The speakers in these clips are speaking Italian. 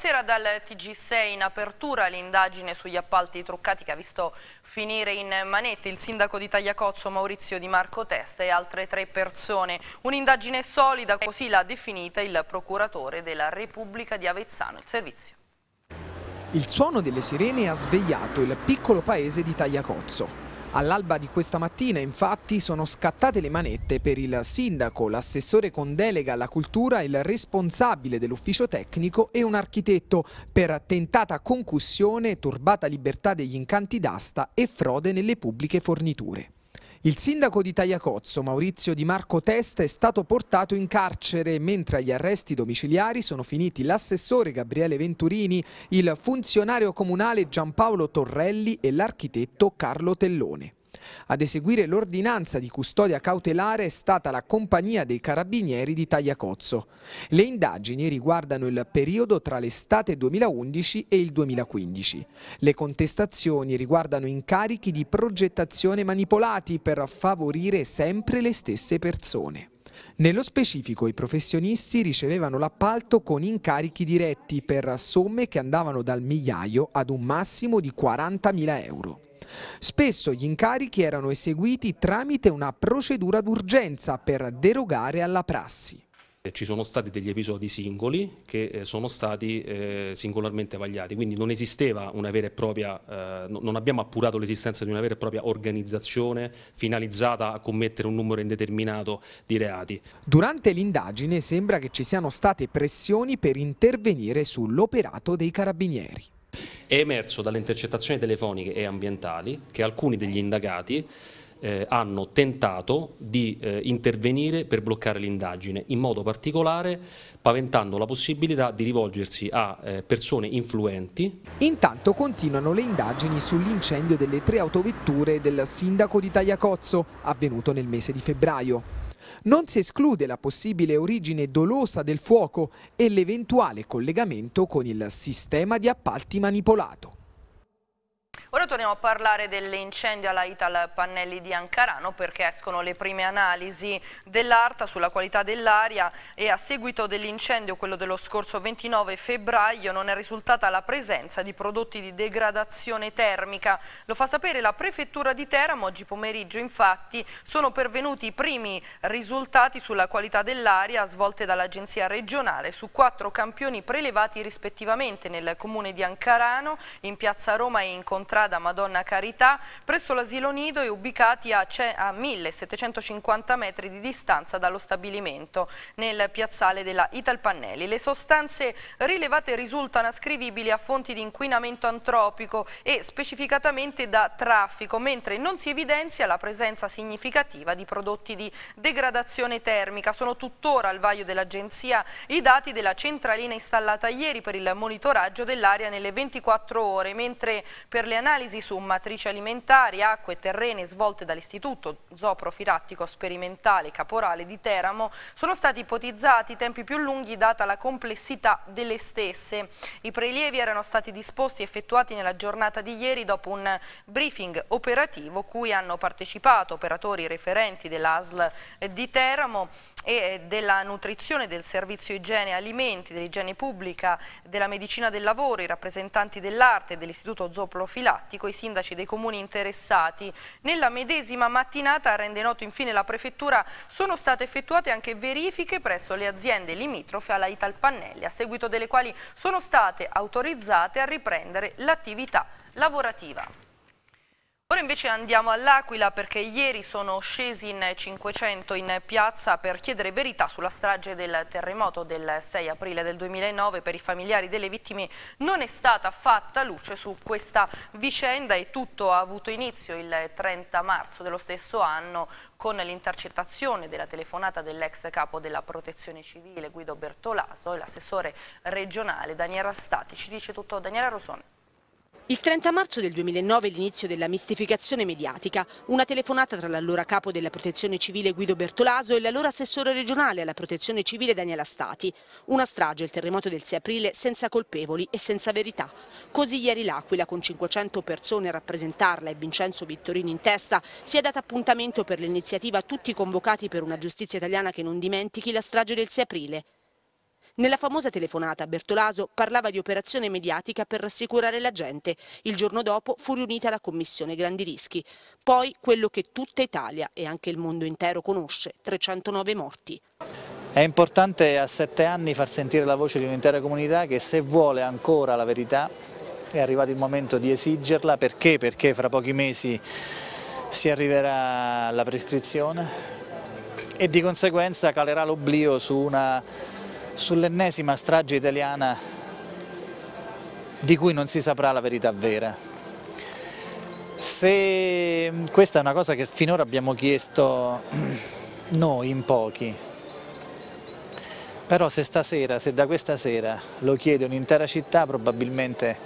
Stasera dal TG6 in apertura l'indagine sugli appalti truccati che ha visto finire in manette il sindaco di Tagliacozzo Maurizio Di Marco Testa e altre tre persone. Un'indagine solida, così l'ha definita il procuratore della Repubblica di Avezzano. Il servizio. Il suono delle sirene ha svegliato il piccolo paese di Tagliacozzo. All'alba di questa mattina infatti sono scattate le manette per il sindaco, l'assessore con delega alla cultura, il responsabile dell'ufficio tecnico e un architetto per tentata concussione, turbata libertà degli incanti d'asta e frode nelle pubbliche forniture. Il sindaco di Tagliacozzo, Maurizio Di Marco Testa, è stato portato in carcere, mentre agli arresti domiciliari sono finiti l'assessore Gabriele Venturini, il funzionario comunale Giampaolo Torrelli e l'architetto Carlo Tellone. Ad eseguire l'ordinanza di custodia cautelare è stata la compagnia dei carabinieri di Tagliacozzo. Le indagini riguardano il periodo tra l'estate 2011 e il 2015. Le contestazioni riguardano incarichi di progettazione manipolati per favorire sempre le stesse persone. Nello specifico i professionisti ricevevano l'appalto con incarichi diretti per somme che andavano dal migliaio ad un massimo di 40.000 euro. Spesso gli incarichi erano eseguiti tramite una procedura d'urgenza per derogare alla prassi. Ci sono stati degli episodi singoli che eh, sono stati eh, singolarmente vagliati, quindi non esisteva una vera e propria, eh, non abbiamo appurato l'esistenza di una vera e propria organizzazione finalizzata a commettere un numero indeterminato di reati. Durante l'indagine sembra che ci siano state pressioni per intervenire sull'operato dei carabinieri. È emerso dalle intercettazioni telefoniche e ambientali che alcuni degli indagati eh, hanno tentato di eh, intervenire per bloccare l'indagine, in modo particolare paventando la possibilità di rivolgersi a eh, persone influenti. Intanto continuano le indagini sull'incendio delle tre autovetture del sindaco di Tagliacozzo, avvenuto nel mese di febbraio. Non si esclude la possibile origine dolosa del fuoco e l'eventuale collegamento con il sistema di appalti manipolato. Ora torniamo a parlare dell'incendio alla Ital Pannelli di Ancarano perché escono le prime analisi dell'ARTA sulla qualità dell'aria e a seguito dell'incendio, quello dello scorso 29 febbraio, non è risultata la presenza di prodotti di degradazione termica. Lo fa sapere la Prefettura di Teramo oggi pomeriggio, infatti sono pervenuti i primi risultati sulla qualità dell'aria svolte dall'Agenzia regionale su quattro campioni prelevati rispettivamente nel comune di Ancarano, in piazza Roma e in contrario strada Madonna Carità presso l'asilo nido e ubicati a, 1750 metri di distanza dallo stabilimento nel piazzale della Italpannelli. Le sostanze rilevate risultano ascrivibili a fonti di inquinamento antropico e specificatamente da traffico, mentre non si evidenzia la presenza significativa di prodotti di degradazione termica. Sono tuttora al vaglio dell'Agenzia i dati della centralina installata ieri per il monitoraggio dell'aria nelle 24 ore, mentre per le analisi analisi su matrici alimentari, acque e terrene svolte dall'Istituto Zooprofilattico Sperimentale Caporale di Teramo sono stati ipotizzati tempi più lunghi data la complessità delle stesse. I prelievi erano stati disposti e effettuati nella giornata di ieri dopo un briefing operativo cui hanno partecipato operatori referenti dell'ASL di Teramo e della nutrizione del servizio igiene e alimenti, dell'igiene pubblica, della medicina del lavoro, i rappresentanti dell'arte e dell'istituto zooprofilattico diatti i sindaci dei comuni interessati. Nella medesima mattinata, rende noto infine la prefettura, sono state effettuate anche verifiche presso le aziende limitrofe alla Italpannelli, a seguito delle quali sono state autorizzate a riprendere l'attività lavorativa. Ora invece andiamo all'Aquila perché ieri sono scesi in 500 in piazza per chiedere verità sulla strage del terremoto del 6 aprile del 2009. Per i familiari delle vittime non è stata fatta luce su questa vicenda e tutto ha avuto inizio il 30 marzo dello stesso anno con l'intercettazione della telefonata dell'ex capo della protezione civile Guido Bertolaso e l'assessore regionale Daniela Stati. Ci dice tutto Daniela Rosone. Il 30 marzo del 2009 l'inizio della mistificazione mediatica, una telefonata tra l'allora capo della protezione civile Guido Bertolaso e l'allora assessore regionale alla protezione civile Daniela Stati. Una strage, il terremoto del 6 aprile, senza colpevoli e senza verità. Così ieri l'Aquila, con 500 persone a rappresentarla e Vincenzo Vittorini in testa, si è data appuntamento per l'iniziativa Tutti convocati per una giustizia italiana che non dimentichi la strage del 6 aprile. Nella famosa telefonata Bertolaso parlava di operazione mediatica per rassicurare la gente. Il giorno dopo fu riunita la Commissione Grandi Rischi. Poi quello che tutta Italia e anche il mondo intero conosce, 309 morti. È importante a sette anni far sentire la voce di un'intera comunità che se vuole ancora la verità è arrivato il momento di esigerla. Perché? Perché fra pochi mesi si arriverà alla prescrizione e di conseguenza calerà l'oblio su una sull'ennesima strage italiana di cui non si saprà la verità vera. Se questa è una cosa che finora abbiamo chiesto noi in pochi, però se stasera, se da questa sera lo chiede un'intera città probabilmente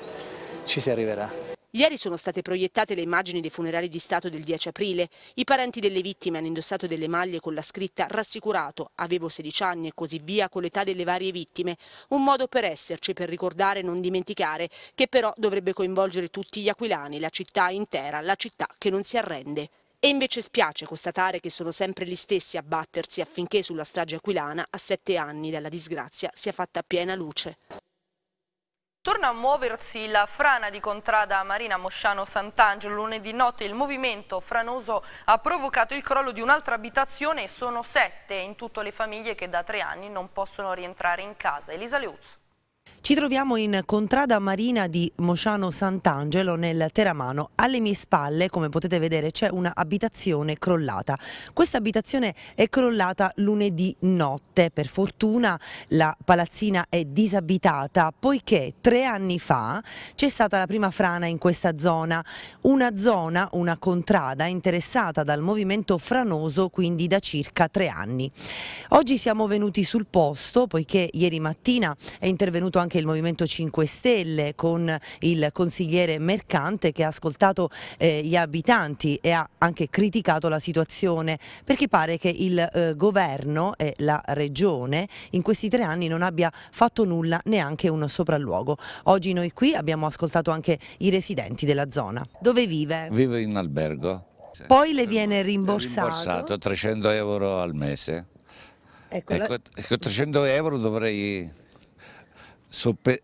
ci si arriverà. Ieri sono state proiettate le immagini dei funerali di Stato del 10 aprile. I parenti delle vittime hanno indossato delle maglie con la scritta rassicurato, avevo 16 anni e così via con l'età delle varie vittime. Un modo per esserci, per ricordare e non dimenticare, che però dovrebbe coinvolgere tutti gli aquilani, la città intera, la città che non si arrende. E invece spiace constatare che sono sempre gli stessi a battersi affinché sulla strage aquilana, a sette anni dalla disgrazia, sia fatta piena luce. Torna a muoversi la frana di contrada Marina Mosciano-Sant'Angelo. Lunedì notte il movimento franoso ha provocato il crollo di un'altra abitazione e sono sette in tutto le famiglie che da tre anni non possono rientrare in casa. Elisa Leuzzo. Ci troviamo in contrada marina di Mosciano Sant'Angelo nel Teramano. Alle mie spalle, come potete vedere, c'è un'abitazione crollata. Questa abitazione è crollata lunedì notte. Per fortuna la palazzina è disabitata poiché tre anni fa c'è stata la prima frana in questa zona. Una zona, una contrada interessata dal movimento franoso quindi da circa tre anni. Oggi siamo venuti sul posto poiché ieri mattina è intervenuto avuto anche il Movimento 5 Stelle con il consigliere Mercante che ha ascoltato eh, gli abitanti e ha anche criticato la situazione perché pare che il eh, governo e la regione in questi tre anni non abbia fatto nulla neanche un sopralluogo. Oggi noi qui abbiamo ascoltato anche i residenti della zona. Dove vive? Vive in albergo. Poi le viene rimborsato? Rimborsato 300 euro al mese. Ecco, ecco, 300 ecco, euro dovrei soppe-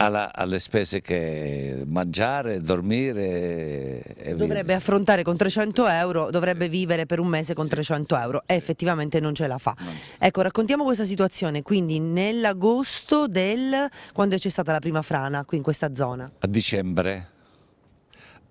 alla, alle spese che mangiare, dormire. E dovrebbe via. affrontare con 300 euro, dovrebbe vivere per un mese con 300 euro e effettivamente non ce la fa. Ecco, raccontiamo questa situazione, quindi nell'agosto del... quando c'è stata la prima frana qui in questa zona? A dicembre,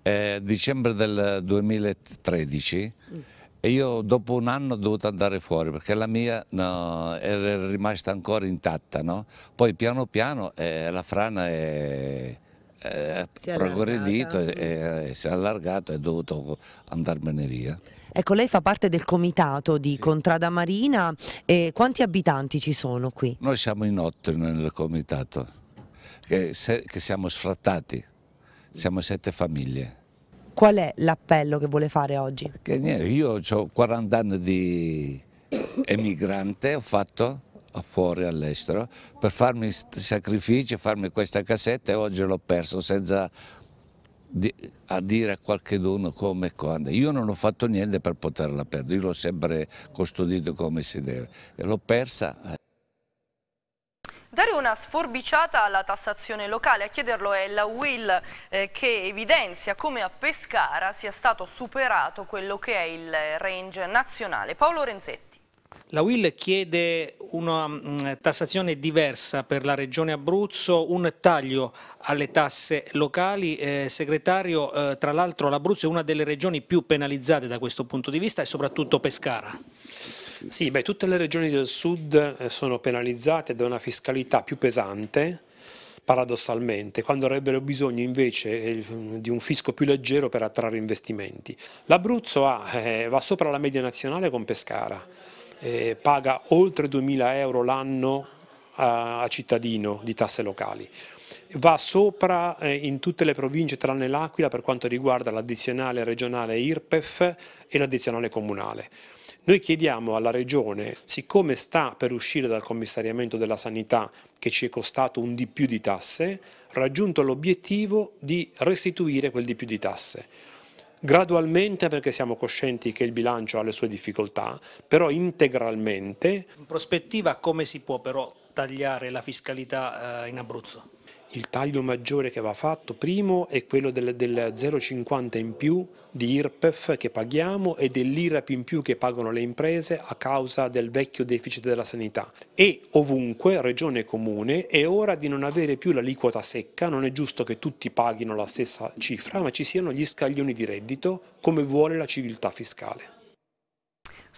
eh, dicembre del 2013. Mm io dopo un anno ho dovuto andare fuori perché la mia no, era rimasta ancora intatta. No? Poi piano piano eh, la frana è, è progredita, è, è, si è allargata e ho mm. dovuto andarmene via. Ecco, lei fa parte del comitato di sì. Contrada Marina e quanti abitanti ci sono qui? Noi siamo in otto nel comitato, che, se, che siamo sfrattati, siamo sette famiglie. Qual è l'appello che vuole fare oggi? Che niente, io ho 40 anni di emigrante, ho fatto fuori all'estero per farmi sacrifici, farmi questa cassetta e oggi l'ho perso senza di, a dire a qualcuno come e quando. Io non ho fatto niente per poterla perdere, io l'ho sempre custodito come si deve e l'ho persa. Eh. Dare una sforbiciata alla tassazione locale, a chiederlo è la Will eh, che evidenzia come a Pescara sia stato superato quello che è il range nazionale. Paolo Renzetti. La Will chiede una mm, tassazione diversa per la Regione Abruzzo, un taglio alle tasse locali. Eh, segretario, eh, tra l'altro l'Abruzzo è una delle regioni più penalizzate da questo punto di vista e soprattutto Pescara. Sì, beh, tutte le regioni del sud eh, sono penalizzate da una fiscalità più pesante, paradossalmente, quando avrebbero bisogno invece eh, mm, di un fisco più leggero per attrarre investimenti. L'Abruzzo eh, va sopra la media nazionale con Pescara, paga oltre 2.000 euro l'anno a, cittadino di tasse locali, va sopra in tutte le province tranne l'Aquila per quanto riguarda l'addizionale regionale IRPEF e l'addizionale comunale. Noi chiediamo alla Regione, siccome sta per uscire dal commissariamento della sanità che ci è costato un di più di tasse, raggiunto l'obiettivo di restituire quel di più di tasse gradualmente perché siamo coscienti che il bilancio ha le sue difficoltà, però integralmente. In prospettiva come si può però tagliare la fiscalità eh, in Abruzzo? il taglio maggiore che va fatto, primo, è quello del, del 0,50 in più di IRPEF che paghiamo e dell'IRAP in più che pagano le imprese a causa del vecchio deficit della sanità. E ovunque, regione e comune, è ora di non avere più l'aliquota secca, non è giusto che tutti paghino la stessa cifra, ma ci siano gli scaglioni di reddito come vuole la civiltà fiscale.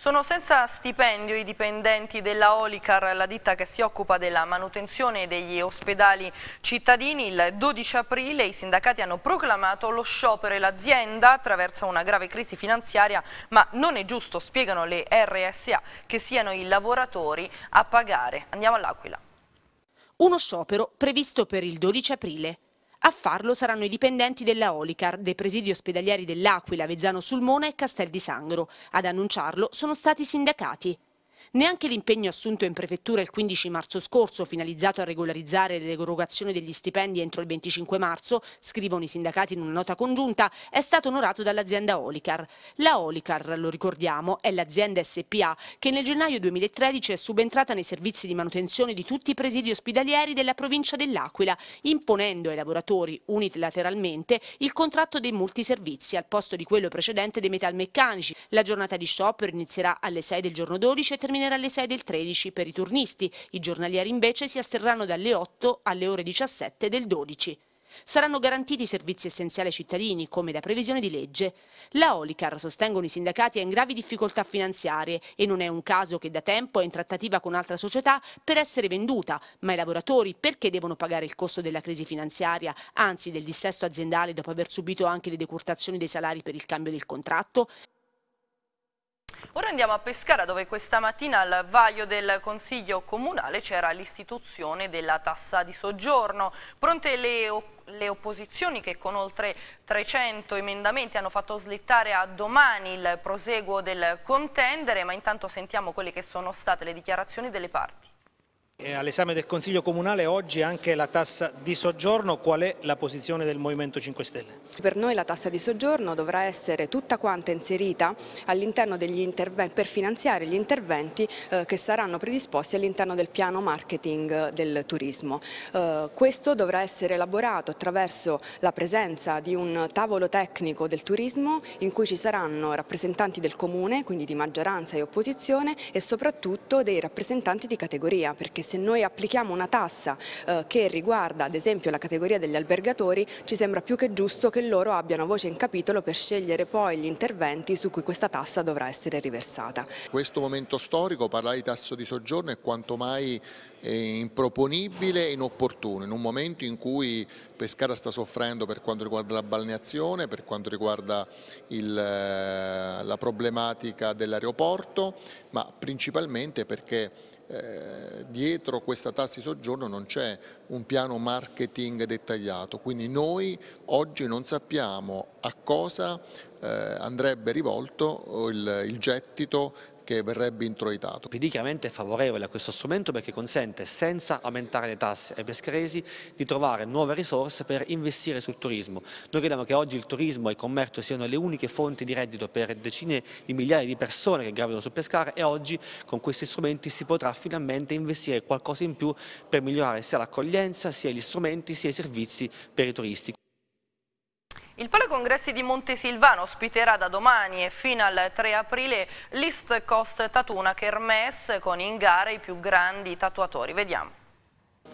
Sono senza stipendio i dipendenti della Olicar, la ditta che si occupa della manutenzione degli ospedali cittadini. Il 12 aprile i sindacati hanno proclamato lo sciopero e l'azienda attraversa una grave crisi finanziaria, ma non è giusto, spiegano le RSA, che siano i lavoratori a pagare. Andiamo all'Aquila. Uno sciopero previsto per il 12 aprile. A farlo saranno i dipendenti della Olicar, dei presidi ospedalieri dell'Aquila, Vezzano Sulmona e Castel di Sangro. Ad annunciarlo sono stati i sindacati. Neanche l'impegno assunto in prefettura il 15 marzo scorso, finalizzato a regolarizzare l'erogazione degli stipendi entro il 25 marzo, scrivono i sindacati in una nota congiunta, è stato onorato dall'azienda Olicar. La Olicar, lo ricordiamo, è l'azienda SPA che nel gennaio 2013 è subentrata nei servizi di manutenzione di tutti i presidi ospedalieri della provincia dell'Aquila, imponendo ai lavoratori unilateralmente il contratto dei multiservizi al posto di quello precedente dei metalmeccanici. La giornata di sciopero inizierà alle 6 del giorno 12 e terminerà alle 6 del 13 per i turnisti. I giornalieri invece si asterranno dalle 8 alle ore 17 del 12. Saranno garantiti servizi essenziali ai cittadini, come da previsione di legge. La Olicar, sostengono i sindacati, è in gravi difficoltà finanziarie e non è un caso che da tempo è in trattativa con altra società per essere venduta, ma i lavoratori perché devono pagare il costo della crisi finanziaria, anzi del dissesto aziendale dopo aver subito anche le decurtazioni dei salari per il cambio del contratto? Ora andiamo a Pescara dove questa mattina al vaglio del Consiglio Comunale c'era l'istituzione della tassa di soggiorno. Pronte le le opposizioni che con oltre 300 emendamenti hanno fatto slittare a domani il proseguo del contendere, ma intanto sentiamo quelle che sono state le dichiarazioni delle parti all'esame del Consiglio Comunale oggi anche la tassa di soggiorno, qual è la posizione del Movimento 5 Stelle? Per noi la tassa di soggiorno dovrà essere tutta quanta inserita all'interno degli interventi, per finanziare gli interventi eh, che saranno predisposti all'interno del piano marketing del turismo. Eh, questo dovrà essere elaborato attraverso la presenza di un tavolo tecnico del turismo in cui ci saranno rappresentanti del comune, quindi di maggioranza e opposizione e soprattutto dei rappresentanti di categoria perché se noi applichiamo una tassa eh, che riguarda ad esempio la categoria degli albergatori ci sembra più che giusto che loro abbiano voce in capitolo per scegliere poi gli interventi su cui questa tassa dovrà essere riversata. Questo momento storico, parlare di tasso di soggiorno è quanto mai improponibile e inopportuno in un momento in cui Pescara sta soffrendo per quanto riguarda la balneazione, per quanto riguarda il, eh, la problematica dell'aeroporto, ma principalmente perché eh, dietro questa tassa di soggiorno non c'è un piano marketing dettagliato, quindi noi oggi non sappiamo a cosa eh, andrebbe rivolto il gettito che verrebbe introitato. Pedicamente è favorevole a questo strumento perché consente, senza aumentare le tasse ai pescheresi, di trovare nuove risorse per investire sul turismo. Noi crediamo che oggi il turismo e il commercio siano le uniche fonti di reddito per decine di migliaia di persone che gravano su pescare e oggi con questi strumenti si potrà finalmente investire qualcosa in più per migliorare sia l'accoglienza, sia gli strumenti, sia i servizi per i turisti. Il Polo Congressi di Montesilvano ospiterà da domani e fino al 3 aprile l'East Coast Tatuna Kermesse con in gara i più grandi tatuatori. Vediamo.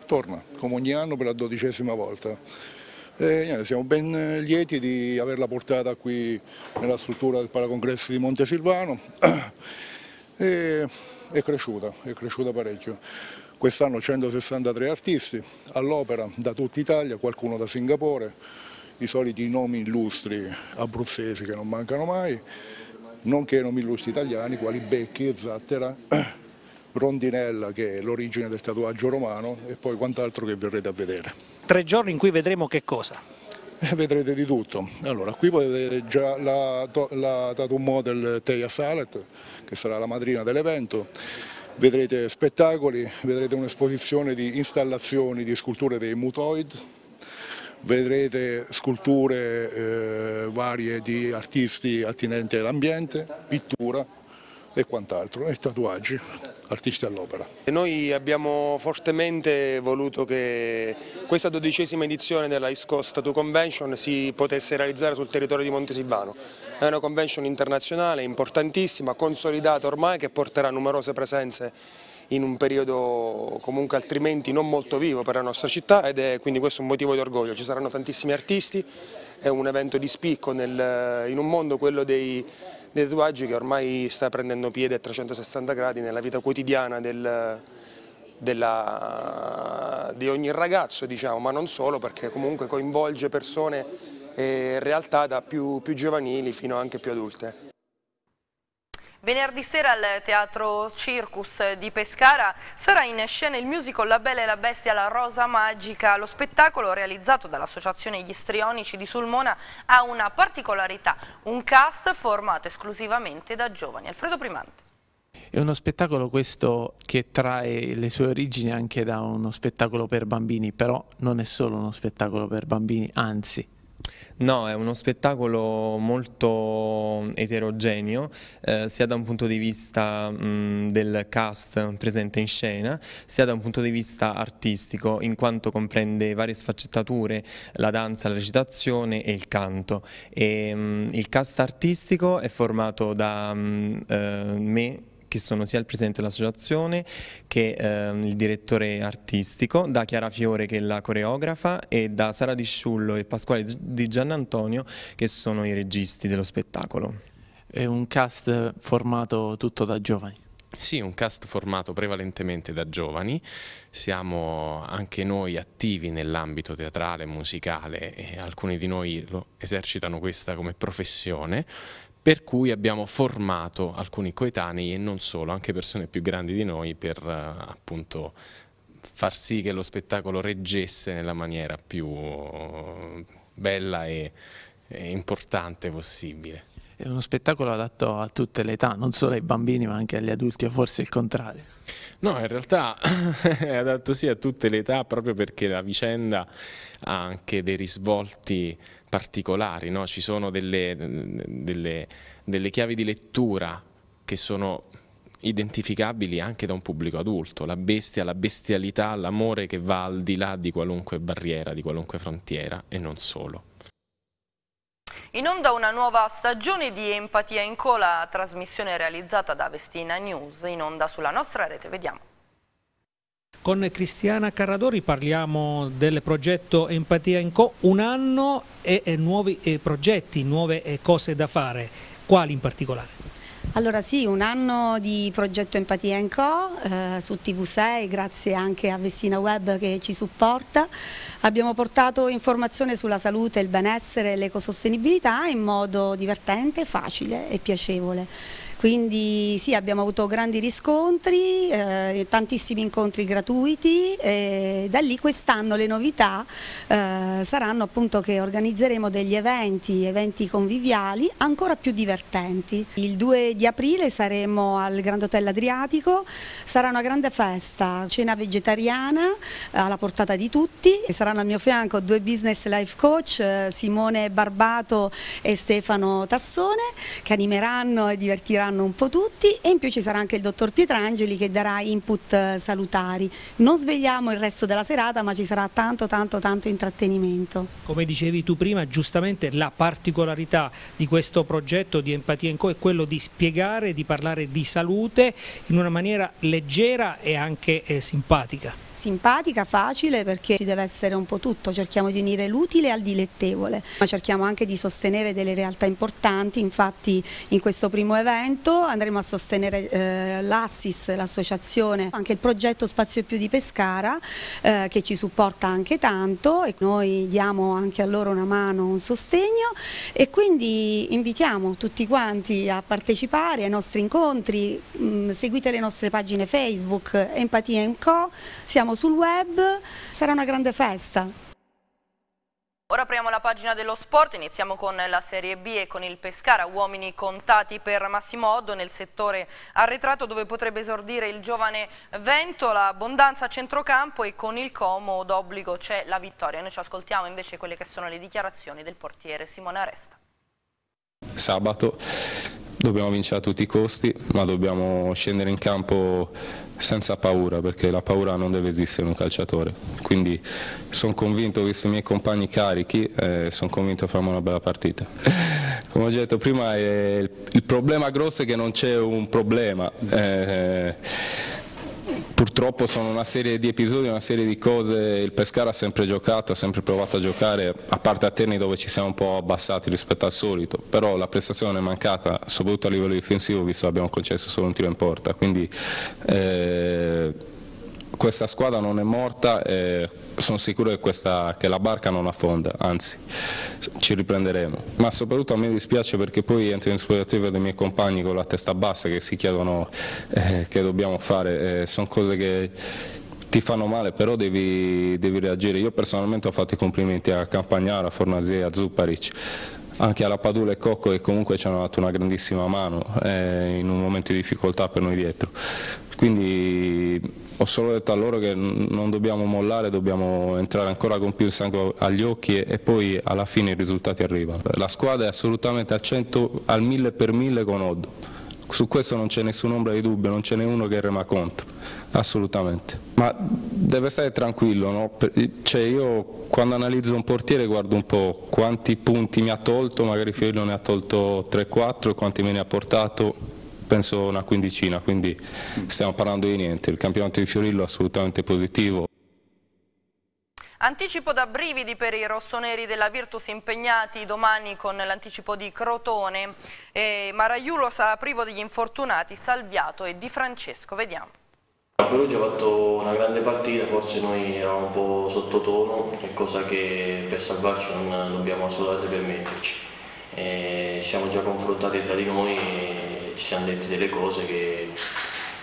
Torna come ogni anno per la dodicesima volta. Eh, siamo ben lieti di averla portata qui nella struttura del Palacongressi di Montesilvano. E, è cresciuta, è cresciuta parecchio. Quest'anno 163 artisti all'opera da tutta Italia, qualcuno da Singapore, i soliti nomi illustri abruzzesi che non mancano mai, nonché nomi illustri italiani quali Becchi, Zattera, Rondinella che è l'origine del tatuaggio romano e poi quant'altro che verrete a vedere. Tre giorni in cui vedremo che cosa? Eh, vedrete di tutto. Allora, qui potete già la, la tattoo model Teia Salet, che sarà la madrina dell'evento, vedrete spettacoli, vedrete un'esposizione di installazioni di sculture dei mutoid, vedrete sculture eh, varie di artisti attinenti all'ambiente, pittura e quant'altro, e tatuaggi, artisti all'opera. Noi abbiamo fortemente voluto che questa dodicesima edizione della East Coast Tattoo Convention si potesse realizzare sul territorio di Montesilvano. È una convention internazionale importantissima, consolidata ormai, che porterà numerose presenze in un periodo comunque altrimenti non molto vivo per la nostra città ed è quindi questo un motivo di orgoglio. Ci saranno tantissimi artisti, è un evento di spicco nel, in un mondo, quello dei, dei tatuaggi, che ormai sta prendendo piede a 360 gradi nella vita quotidiana del, della, di ogni ragazzo, diciamo, ma non solo, perché comunque coinvolge persone e realtà da più, più giovanili fino anche più adulte. Venerdì sera al Teatro Circus di Pescara sarà in scena il musical La Bella e la Bestia, la Rosa Magica. Lo spettacolo realizzato dall'Associazione Gli Strionici di Sulmona ha una particolarità, un cast formato esclusivamente da giovani. Alfredo Primante. È uno spettacolo questo che trae le sue origini anche da uno spettacolo per bambini, però non è solo uno spettacolo per bambini, anzi No, è uno spettacolo molto eterogeneo, eh, sia da un punto di vista mh, del cast presente in scena, sia da un punto di vista artistico, in quanto comprende varie sfaccettature, la danza, la recitazione e il canto. E, mh, il cast artistico è formato da mh, eh, me, che sono sia il presidente dell'associazione che ehm, il direttore artistico, da Chiara Fiore che è la coreografa e da Sara Di Sciullo e Pasquale Di Giannantonio che sono i registi dello spettacolo. È un cast formato tutto da giovani? Sì, un cast formato prevalentemente da giovani, siamo anche noi attivi nell'ambito teatrale, musicale e alcuni di noi esercitano questa come professione per cui abbiamo formato alcuni coetanei e non solo, anche persone più grandi di noi per eh, appunto far sì che lo spettacolo reggesse nella maniera più eh, bella e, e importante possibile. È uno spettacolo adatto a tutte le età, non solo ai bambini ma anche agli adulti o forse il contrario. No, in realtà è adatto sì a tutte le età proprio perché la vicenda ha anche dei risvolti particolari, no? ci sono delle, delle, delle chiavi di lettura che sono identificabili anche da un pubblico adulto, la bestia, la bestialità, l'amore che va al di là di qualunque barriera, di qualunque frontiera e non solo. In onda una nuova stagione di Empatia in Cola, trasmissione realizzata da Vestina News, in onda sulla nostra rete, vediamo. Con Cristiana Carradori parliamo del progetto Empatia in Co, un anno e, e nuovi e progetti, nuove cose da fare, quali in particolare? Allora sì, un anno di progetto Empatia Co eh, su TV6 grazie anche a Vestina Web che ci supporta. Abbiamo portato informazione sulla salute, il benessere e l'ecosostenibilità in modo divertente, facile e piacevole. Quindi sì, abbiamo avuto grandi riscontri, eh, tantissimi incontri gratuiti e da lì quest'anno le novità eh, saranno appunto che organizzeremo degli eventi, eventi conviviali ancora più divertenti. Il 2 di aprile saremo al Grand Hotel Adriatico, sarà una grande festa, cena vegetariana eh, alla portata di tutti e saranno al mio fianco due business life coach, eh, Simone Barbato e Stefano Tassone che animeranno e divertiranno saranno un po' tutti e in più ci sarà anche il dottor Pietrangeli che darà input eh, salutari. Non svegliamo il resto della serata ma ci sarà tanto tanto tanto intrattenimento. Come dicevi tu prima, giustamente la particolarità di questo progetto di Empatia in Co è quello di spiegare, di parlare di salute in una maniera leggera e anche eh, simpatica simpatica, facile perché ci deve essere un po' tutto, cerchiamo di unire l'utile al dilettevole, ma cerchiamo anche di sostenere delle realtà importanti, infatti in questo primo evento andremo a sostenere eh, l'Assis, l'associazione, anche il progetto Spazio Più di Pescara eh, che ci supporta anche tanto e noi diamo anche a loro una mano, un sostegno e quindi invitiamo tutti quanti a partecipare ai nostri incontri, mh, mm, seguite le nostre pagine Facebook, Empatia Co, siamo sul web, sarà una grande festa. Ora apriamo la pagina dello sport, iniziamo con la Serie B e con il Pescara, uomini contati per Massimo Oddo nel settore arretrato dove potrebbe esordire il giovane Ventola, abbondanza a centrocampo e con il Como d'obbligo c'è la vittoria. Noi ci ascoltiamo invece quelle che sono le dichiarazioni del portiere Simone Aresta. Sabato dobbiamo vincere a tutti i costi ma dobbiamo scendere in campo senza paura, perché la paura non deve esistere in un calciatore. Quindi sono convinto, visto i miei compagni carichi, eh, sono convinto che faremo una bella partita. Come ho detto prima, eh, il problema grosso è che non c'è un problema. Eh, purtroppo sono una serie di episodi, una serie di cose, il Pescara ha sempre giocato, ha sempre provato a giocare, a parte a Terni dove ci siamo un po' abbassati rispetto al solito, però la prestazione è mancata, soprattutto a livello difensivo, visto che abbiamo concesso solo un tiro in porta, quindi eh, questa squadra non è morta e sono sicuro che, questa, che, la barca non affonda, anzi ci riprenderemo. Ma soprattutto a me dispiace perché poi entro in spogliatoio dei miei compagni con la testa bassa che si chiedono eh, che dobbiamo fare, eh, sono cose che ti fanno male, però devi, devi, reagire. Io personalmente ho fatto i complimenti a Campagnara, a Fornasei, a Zupparic, anche alla Padula e Cocco che comunque ci hanno dato una grandissima mano eh, in un momento di difficoltà per noi dietro. Quindi ho solo detto a loro che non dobbiamo mollare, dobbiamo entrare ancora con più il sangue agli occhi e, e, poi alla fine i risultati arrivano. La squadra è assolutamente a 100, al 1000 per 1000 con Oddo, su questo non c'è nessun'ombra di dubbio, non ce n'è uno che rema contro, assolutamente. Ma deve stare tranquillo, no? cioè io quando analizzo un portiere guardo un po' quanti punti mi ha tolto, magari Fiorino ne ha tolto 3-4, quanti me ne ha portato penso una quindicina, quindi stiamo parlando di niente, il campionato di Fiorillo è assolutamente positivo. Anticipo da brividi per i rossoneri della Virtus impegnati domani con l'anticipo di Crotone. E Maraiulo sarà privo degli infortunati, Salviato e Di Francesco. Vediamo. A Perugia ha fatto una grande partita, forse noi eravamo un po' sottotono, è cosa che per salvarci non dobbiamo assolutamente permetterci. E siamo già confrontati tra di noi ci siamo detti delle cose che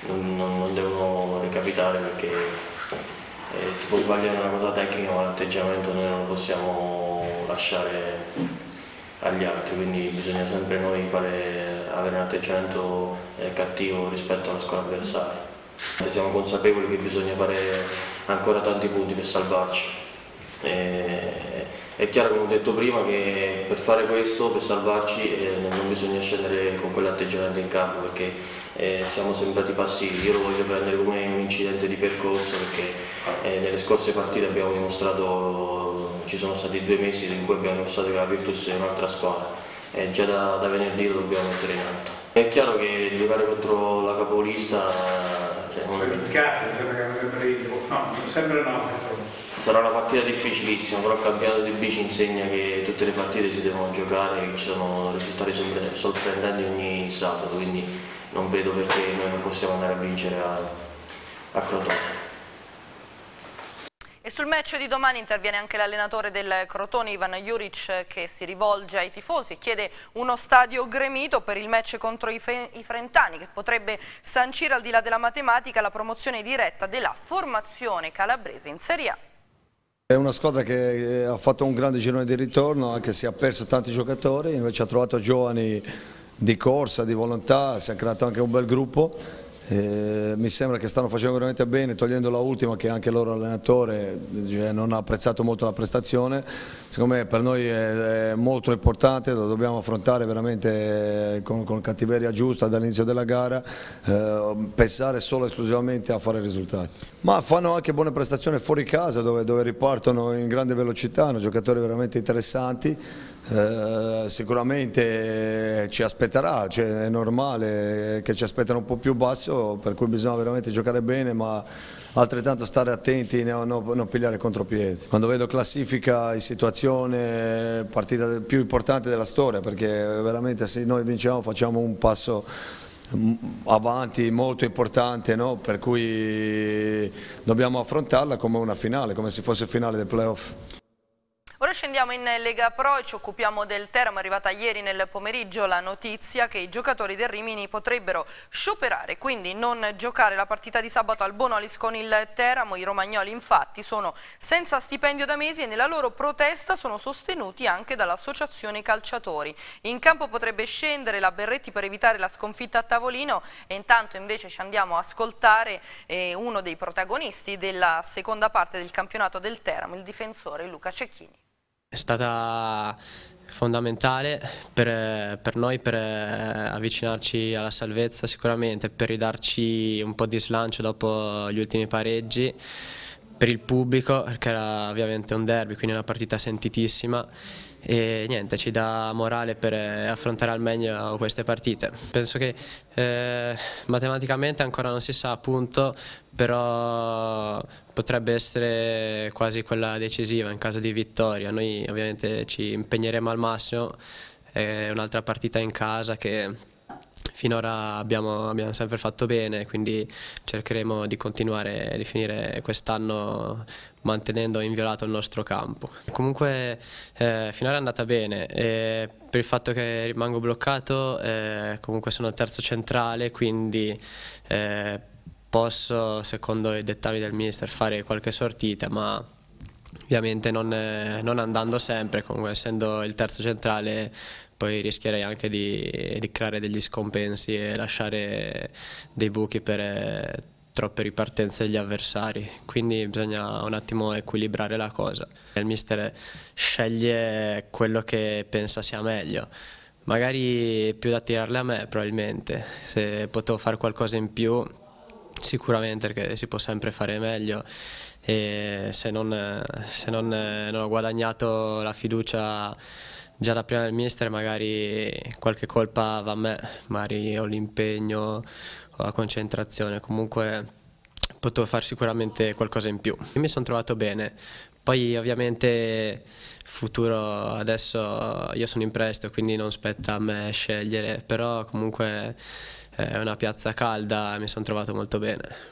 non, non, non devono ricapitare perché eh, si può sbagliare una cosa tecnica ma l'atteggiamento noi non lo possiamo lasciare agli altri, quindi bisogna sempre noi fare, avere un atteggiamento eh, cattivo rispetto alla scuola avversaria. Siamo consapevoli che bisogna fare ancora tanti punti per salvarci. E, eh, è chiaro, come ho detto prima, che per fare questo, per salvarci, eh, non bisogna scendere con quell'atteggiamento in campo perché eh, siamo sembrati passivi. Io lo voglio prendere come un incidente di percorso perché eh, nelle scorse partite abbiamo dimostrato, ci sono stati due mesi in cui abbiamo dimostrato che la Virtus è un'altra squadra e già da, da, venerdì lo dobbiamo mettere in atto. È chiaro che giocare contro la capolista... Eh, cioè, non è... In casa mi sembra che avrebbe no, sembra no, insomma. Sarà una partita difficilissima, però il campionato di bici insegna che tutte le partite si devono giocare, e ci sono risultati sorprendenti ogni sabato, quindi non vedo perché noi non possiamo andare a vincere a, a Crotone. E sul match di domani interviene anche l'allenatore del Crotone Ivan Juric che si rivolge ai tifosi e chiede uno stadio gremito per il match contro i, Frentani che potrebbe sancire al di là della matematica la promozione diretta della formazione calabrese in Serie A. È una squadra che eh, ha fatto un grande girone di ritorno, anche se ha perso tanti giocatori, invece ha trovato giovani di corsa, di volontà, si è creato anche un bel gruppo eh, mi sembra che stanno facendo veramente bene, togliendo la ultima che anche loro allenatore cioè, non ha apprezzato molto la prestazione. Secondo me per noi è, è molto importante, lo dobbiamo affrontare veramente eh, con, con cattiveria giusta dall'inizio della gara, eh, pensare solo e esclusivamente a fare risultati. Ma fanno anche buone prestazioni fuori casa dove, dove ripartono in grande velocità, hanno giocatori veramente interessanti. Eh, sicuramente ci aspetterà, cioè è normale che ci aspettano un po' più basso per cui bisogna veramente giocare bene ma altrettanto stare attenti e non, non pigliare contropiedi. Quando vedo classifica in situazione partita più importante della storia perché veramente se noi vinciamo facciamo un passo mm, avanti molto importante no? per cui dobbiamo affrontarla come una finale, come se fosse finale del playoff. Ora scendiamo in Lega Pro e ci occupiamo del Teramo. È arrivata ieri nel pomeriggio la notizia che i giocatori del Rimini potrebbero scioperare, quindi non giocare la partita di sabato al Bonolis con il Teramo. I romagnoli infatti sono senza stipendio da mesi e nella loro protesta sono sostenuti anche dall'associazione calciatori. In campo potrebbe scendere la Berretti per evitare la sconfitta a tavolino e intanto invece ci andiamo a ascoltare eh, uno dei protagonisti della seconda parte del campionato del Teramo, il difensore Luca Cecchini è stata fondamentale per, per, noi per eh, avvicinarci alla salvezza sicuramente, per ridarci un po' di slancio dopo gli ultimi pareggi, per il pubblico perché era ovviamente un derby, quindi una partita sentitissima e niente, ci dà morale per eh, affrontare al meglio queste partite. Penso che eh, matematicamente ancora non si sa appunto, però potrebbe essere quasi quella decisiva in caso di vittoria. Noi ovviamente ci impegneremo al massimo, è un'altra partita in casa che finora abbiamo, abbiamo, sempre fatto bene, quindi cercheremo di continuare e di finire quest'anno mantenendo inviolato il nostro campo. Comunque eh, finora è andata bene, e per il fatto che rimango bloccato eh, comunque sono terzo centrale, quindi eh, posso, secondo i dettami del mister, fare qualche sortita, ma ovviamente non, eh, non andando sempre, comunque essendo il terzo centrale poi rischierei anche di, di creare degli scompensi e lasciare dei buchi per eh, troppe ripartenze degli avversari, quindi bisogna un attimo equilibrare la cosa. Il mister sceglie quello che pensa sia meglio, magari più da tirarle a me probabilmente, se potevo fare qualcosa in più sicuramente perché si può sempre fare meglio e se non, se non, eh, non ho guadagnato la fiducia già da prima del mister magari qualche colpa va a me, magari ho l'impegno, o la concentrazione, comunque potevo fare sicuramente qualcosa in più. Io mi sono trovato bene, poi ovviamente futuro adesso io sono in prestito quindi non spetta a me scegliere, però comunque eh, è una piazza calda e mi sono trovato molto bene.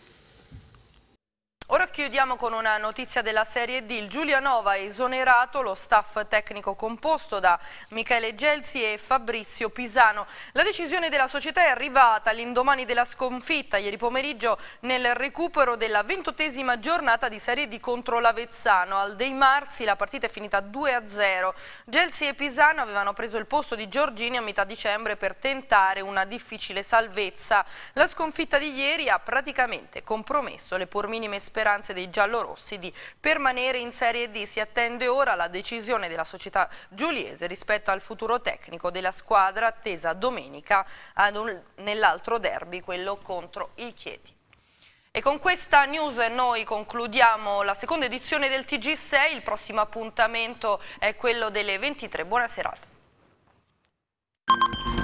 Chiudiamo con una notizia della Serie D. Il Giulianova ha esonerato lo staff tecnico composto da Michele Gelsi e Fabrizio Pisano. La decisione della società è arrivata all'indomani della sconfitta ieri pomeriggio nel recupero della ventottesima giornata di Serie D contro l'Avezzano. Al Dei Marzi la partita è finita 2-0. Gelsi e Pisano avevano preso il posto di Giorgini a metà dicembre per tentare una difficile salvezza. La sconfitta di ieri ha praticamente compromesso le pur minime speranze speranze dei giallorossi di permanere in Serie D. Si attende ora la decisione della società giuliese rispetto al futuro tecnico della squadra attesa domenica nell'altro derby, quello contro il Chieti. E con questa news noi concludiamo la seconda edizione del TG6, il prossimo appuntamento è quello delle 23. Buona serata.